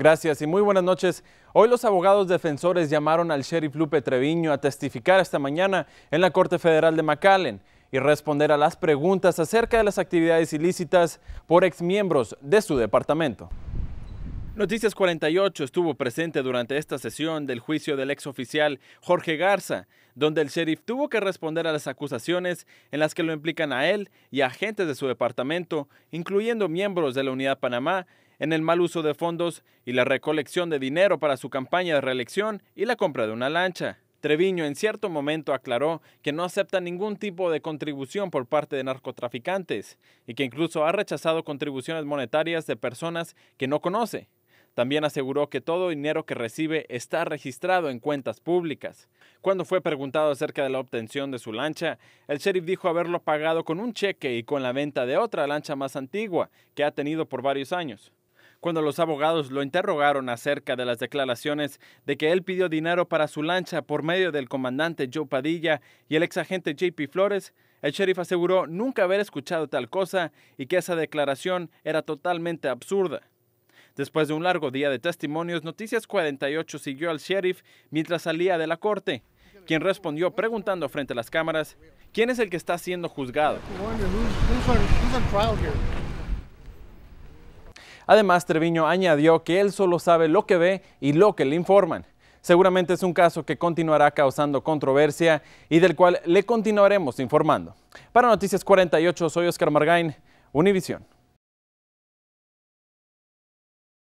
Gracias y muy buenas noches. Hoy los abogados defensores llamaron al sheriff Lupe Treviño a testificar esta mañana en la Corte Federal de McAllen y responder a las preguntas acerca de las actividades ilícitas por exmiembros de su departamento. Noticias 48 estuvo presente durante esta sesión del juicio del exoficial Jorge Garza, donde el sheriff tuvo que responder a las acusaciones en las que lo implican a él y a agentes de su departamento, incluyendo miembros de la Unidad Panamá en el mal uso de fondos y la recolección de dinero para su campaña de reelección y la compra de una lancha. Treviño en cierto momento aclaró que no acepta ningún tipo de contribución por parte de narcotraficantes y que incluso ha rechazado contribuciones monetarias de personas que no conoce. También aseguró que todo dinero que recibe está registrado en cuentas públicas. Cuando fue preguntado acerca de la obtención de su lancha, el sheriff dijo haberlo pagado con un cheque y con la venta de otra lancha más antigua que ha tenido por varios años cuando los abogados lo interrogaron acerca de las declaraciones de que él pidió dinero para su lancha por medio del comandante Joe Padilla y el exagente JP Flores, el sheriff aseguró nunca haber escuchado tal cosa y que esa declaración era totalmente absurda. Después de un largo día de testimonios, Noticias 48 siguió al sheriff mientras salía de la corte, quien respondió preguntando frente a las cámaras, ¿quién es el que está siendo juzgado? Además, Treviño añadió que él solo sabe lo que ve y lo que le informan. Seguramente es un caso que continuará causando controversia y del cual le continuaremos informando. Para Noticias 48, soy Oscar Margain, Univisión.